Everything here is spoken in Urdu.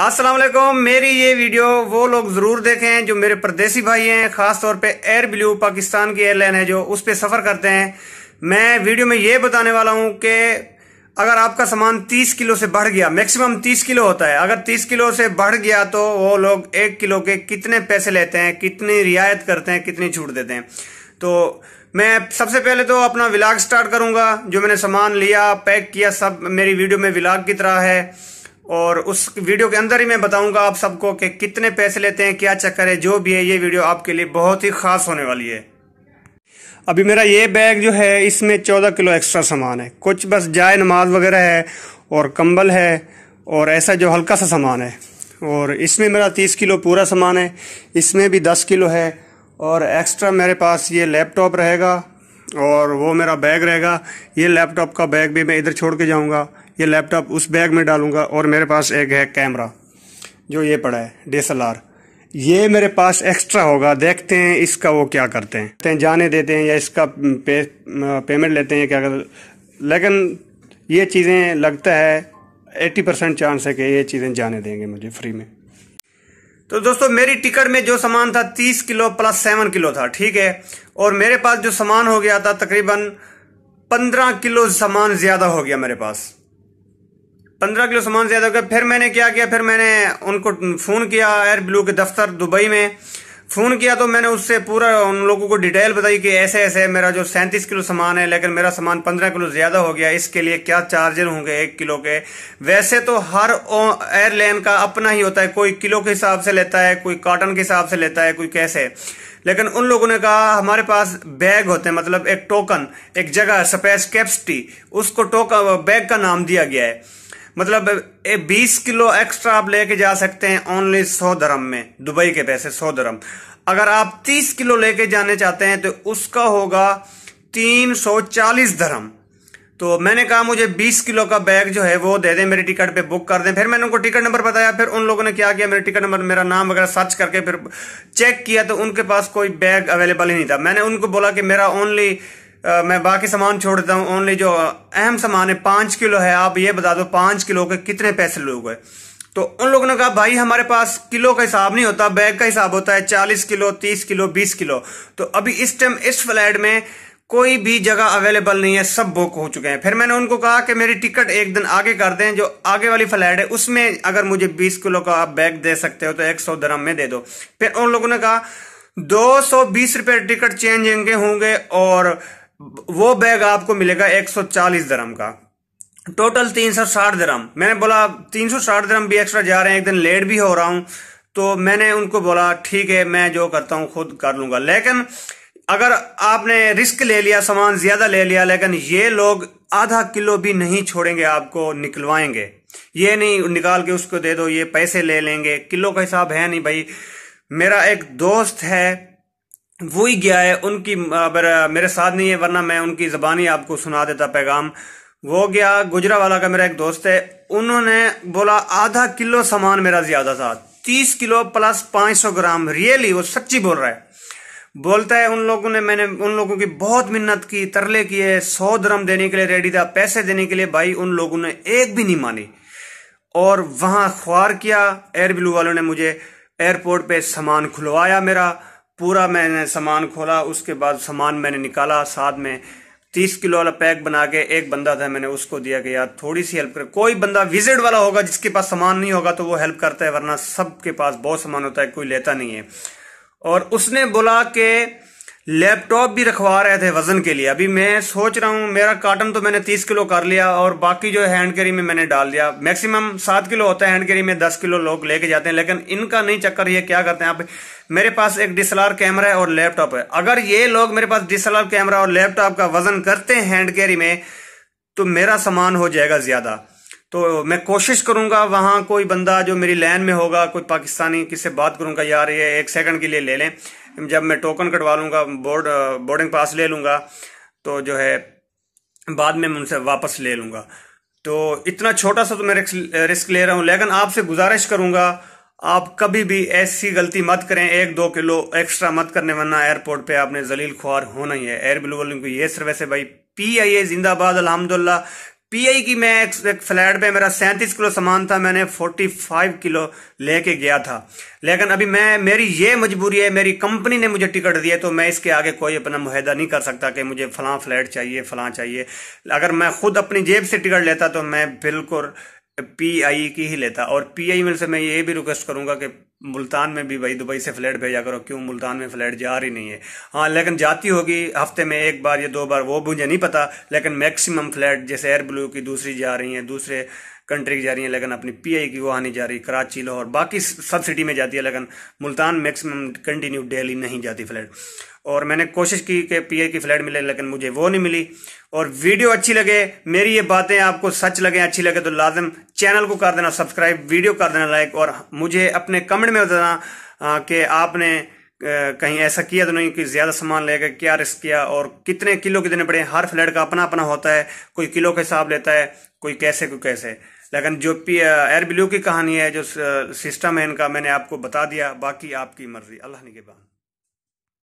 السلام علیکم میری یہ ویڈیو وہ لوگ ضرور دیکھیں جو میرے پردیسی بھائی ہیں خاص طور پہ ایئر بلیو پاکستان کی ایئر لائن ہے جو اس پہ سفر کرتے ہیں میں ویڈیو میں یہ بتانے والا ہوں کہ اگر آپ کا سامان تیس کلو سے بڑھ گیا میکسیمم تیس کلو ہوتا ہے اگر تیس کلو سے بڑھ گیا تو وہ لوگ ایک کلو کے کتنے پیسے لیتے ہیں کتنی رعایت کرتے ہیں کتنی چھوٹ دیتے ہیں تو میں سب سے پہلے تو اپنا ولاگ سٹارٹ کروں گا جو میں نے سامان لیا پیک کیا سب میری ویڈیو میں ولاگ کی طرح ہے اور اس ویڈیو کے اندر ہی میں بتاؤں گا آپ سب کو کہ کتنے پیسے لیتے ہیں کیا چکر ہے جو بھی ہے یہ ویڈیو آپ کے لیے بہت ہی خاص ہونے والی ہے ابھی میرا یہ بیگ جو ہے اس میں چودہ کلو ایکسٹرا سامان ہے کچھ بس جائے نماز وغیرہ ہے اور کمبل ہے اور ایسا جو ہلکا سا سامان ہے اور اس میں میرا تیس کلو پورا سامان ہے اس میں بھی دس کلو ہے اور ایکسٹرا میرے پاس یہ لیپ ٹاپ رہے گا اور وہ میرا بیگ رہے گا یہ لیپ ٹاپ کا بیگ بھی میں ادھر چھوڑ کے جاؤں گا یہ لیپ ٹاپ اس بیگ میں ڈالوں گا اور میرے پاس ایک ہے کیمرہ جو یہ پڑا ہے ڈی ایس ایل آر یہ میرے پاس ایکسٹرا ہوگا دیکھتے ہیں اس کا وہ کیا کرتے ہیں جانے دیتے ہیں یا اس کا پیمنٹ لیتے ہیں کیا کرتے لیکن یہ چیزیں لگتا ہے ایٹی پرسینٹ چانس ہے کہ یہ چیزیں جانے دیں گے مجھے فری میں تو دوستو میری ٹکٹ میں جو سامان تھا تیس کلو پلس سیون کلو تھا ٹھیک ہے اور میرے پاس جو سامان ہو گیا تھا تقریباً پندرہ کلو سامان زیادہ ہو گیا میرے پاس پندرہ کلو سامان زیادہ ہو گیا پھر میں نے کیا پھر میں نے ان کو فون کیا ایئر بلو کے دفتر دبئی میں فون کیا تو میں نے اس سے پورا ان لوگوں کو ڈیٹیل بتائی کہ ایسے ایسے میرا جو سینتیس کلو سامان پندرہ کلو زیادہ ہو گیا اس کے لیے کیا چارجر ہوں گے ایک کلو کے ویسے تو ہر ایئر لین کا اپنا ہی ہوتا ہے کوئی کلو کے حساب سے لیتا ہے کوئی کاٹن کے حساب سے لیتا ہے کوئی کیسے لیکن ان لوگوں نے کہا ہمارے پاس بیگ ہوتے ہیں مطلب ایک ٹوکن ایک جگہ سپیس کیپسٹی اس کو بیگ کا نام دیا گیا ہے مطلب بیس کلو ایکسٹرا آپ لے کے جا سکتے ہیں اونلی سو درم میں دبئی کے پیسے سو درم اگر آپ تیس کلو لے کے جانے چاہتے ہیں تو اس کا ہوگا تین سو چالیس درم تو میں نے کہا مجھے بیس کلو کا بیگ جو ہے وہ دے دیں میری ٹکٹ پہ بک کر دیں پھر میں نے ان کو ٹکٹ نمبر بتایا پھر ان لوگوں نے کیا کیا میرے ٹکٹ نمبر میرا نام وغیرہ سرچ کر کے پھر چیک کیا تو ان کے پاس کوئی بیگ اویلیبل ہی نہیں تھا میں نے ان کو بولا کہ میرا اونلی میں باقی سامان چھوڑ دیتا ہوں اونلی جو اہم سامان ہے پانچ کلو ہے آپ یہ بتا دو پانچ کلو کے کتنے پیسے لوگ تو ان لوگوں نے کہا بھائی ہمارے پاس کلو کا حساب نہیں ہوتا بیگ کا حساب ہوتا ہے چالیس کلو تیس کلو بیس کلو تو ابھی اس ٹائم اس فلیٹ میں کوئی بھی جگہ اویلیبل نہیں ہے سب بک ہو چکے ہیں پھر میں نے ان کو کہا کہ میری ٹکٹ ایک دن آگے کر دیں جو آگے والی فلیٹ ہے اس میں اگر مجھے بیس کلو کا آپ بیگ دے سکتے ہو تو ایک سو درم میں دے دو پھر ان لوگوں نے کہا دو سو بیس روپے ٹکٹ چینج ہوں گے اور وہ بیگ آپ کو ملے گا ایک سو چالیس درم کا ٹوٹل تین سو ساٹھ درم میں نے بولا تین سو ساٹھ درم بھی ایکسٹرا جا رہے ہیں ایک دن لیٹ بھی ہو رہا ہوں تو میں نے ان کو بولا ٹھیک ہے میں جو کرتا ہوں خود کر لوں گا لیکن اگر آپ نے رسک لے لیا سامان زیادہ لے لیا لیکن یہ لوگ آدھا کلو بھی نہیں چھوڑیں گے آپ کو نکلوائیں گے یہ نہیں نکال کے اس کو دے دو یہ پیسے لے لیں گے کلو کا حساب ہے نہیں بھائی میرا ایک دوست ہے وہی گیا ہے ان کی میرے ساتھ نہیں ہے ورنہ میں ان کی زبانی آپ کو سنا دیتا پیغام وہ گیا گجرا والا کا میرا ایک دوست ہے انہوں نے بولا آدھا کلو سامان میرا زیادہ تھا تیس کلو پلس پانچ سو گرام ریئلی وہ سچی بول رہا ہے بولتا ہے ان لوگوں نے میں نے ان لوگوں کی بہت منت کی ترلے کیے سو درم دینے کے لیے ریڈی تھا پیسے دینے کے لیے بھائی ان لوگوں نے ایک بھی نہیں مانی اور وہاں خوار کیا ایئر بلو والوں نے مجھے ایئرپورٹ پہ سامان کھلوایا میرا پورا میں نے سامان کھولا اس کے بعد سامان میں نے نکالا ساتھ میں تیس کلو والا پیک بنا کے ایک بندہ تھا میں نے اس کو دیا کہ یار تھوڑی سی ہیلپ کر کوئی بندہ وزٹ والا ہوگا جس کے پاس سامان نہیں ہوگا تو وہ ہیلپ کرتا ہے ورنہ سب کے پاس بہت سامان ہوتا ہے کوئی لیتا نہیں ہے اور اس نے بولا کہ لیپ ٹاپ بھی رکھوا رہے تھے وزن کے لیے ابھی میں سوچ رہا ہوں میرا کاٹن تو میں نے تیس کلو کر لیا اور باقی جو ہینڈ کیری میں میں نے ڈال دیا میکسیمم سات کلو ہوتا ہے ہینڈ کیری میں دس کلو لوگ لے کے جاتے ہیں لیکن ان کا نہیں چکر یہ کیا کرتے ہیں آپ میرے پاس ایک ڈی ایل آر کیمرہ ہے اور لیپ ٹاپ ہے اگر یہ لوگ میرے پاس ڈی ایل آر کیمرہ اور لیپ ٹاپ کا وزن کرتے ہیں ہینڈ کیری میں تو میرا سامان ہو جائے گا زیادہ تو میں کوشش کروں گا وہاں کوئی بندہ جو میری لین میں ہوگا کوئی پاکستانی کس سے بات کروں گا یار یہ ایک سیکنڈ کے لیے لے لیں جب میں ٹوکن کٹوا لوں گا بورڈنگ پاس لے لوں گا تو جو ہے بعد میں ان سے واپس لے لوں گا تو اتنا چھوٹا سا تو میں رسک لے رہا ہوں لیکن آپ سے گزارش کروں گا آپ کبھی بھی ایسی غلطی مت کریں ایک دو کلو ایکسٹرا مت کرنے ورنہ ایئرپورٹ پہ آپ نے ذلیل خوار ہونا ہی ہے ایئر بلو کو یہ سروس ہے بھائی پی آئی اے زندہ باد الحمد للہ پی آئی کی میں ایک فلیٹ پہ میرا سینتیس کلو سامان تھا میں نے فورٹی فائیو کلو لے کے گیا تھا لیکن ابھی میں میری یہ مجبوری ہے میری کمپنی نے مجھے ٹکٹ دی ہے تو میں اس کے آگے کوئی اپنا معاہدہ نہیں کر سکتا کہ مجھے فلاں فلیٹ چاہیے فلاں چاہیے اگر میں خود اپنی جیب سے ٹکٹ لیتا تو میں بالکل پی آئی کی ہی لیتا اور پی آئی میں سے میں یہ بھی ریکویسٹ کروں گا کہ ملتان میں بھی بھائی دبئی سے فلیٹ بھیجا کرو کیوں ملتان میں فلیٹ جا رہی نہیں ہے ہاں لیکن جاتی ہوگی ہفتے میں ایک بار یا دو بار وہ مجھے نہیں پتا لیکن میکسیمم فلیٹ جیسے ایئر بلو کی دوسری جا رہی ہیں دوسرے کنٹری کی جا رہی ہیں لیکن اپنی پی آئی کی وہاں نہیں جا رہی کراچی لاہور باقی سب سٹی میں جاتی ہے لیکن ملتان میکسیمم کنٹینیو ڈیلی نہیں جاتی فلیٹ اور میں نے کوشش کی کہ پی اے کی فلیٹ ملے لیکن مجھے وہ نہیں ملی اور ویڈیو اچھی لگے میری یہ باتیں آپ کو سچ لگیں اچھی لگے تو لازم چینل کو کر دینا سبسکرائب ویڈیو کر دینا لائک اور مجھے اپنے کمنٹ میں بتانا کہ آپ نے کہیں ایسا کیا تو نہیں کہ زیادہ سامان لے کے کیا رسک کیا اور کتنے کلو کتنے پڑے ہر فلیٹ کا اپنا اپنا ہوتا ہے کوئی کلو کے حساب لیتا ہے کوئی کیسے کوئی کیسے لیکن جو پی ایئر بلیو کی کہانی ہے جو سسٹم ہے ان کا میں نے آپ کو بتا دیا باقی آپ کی مرضی اللہ نکان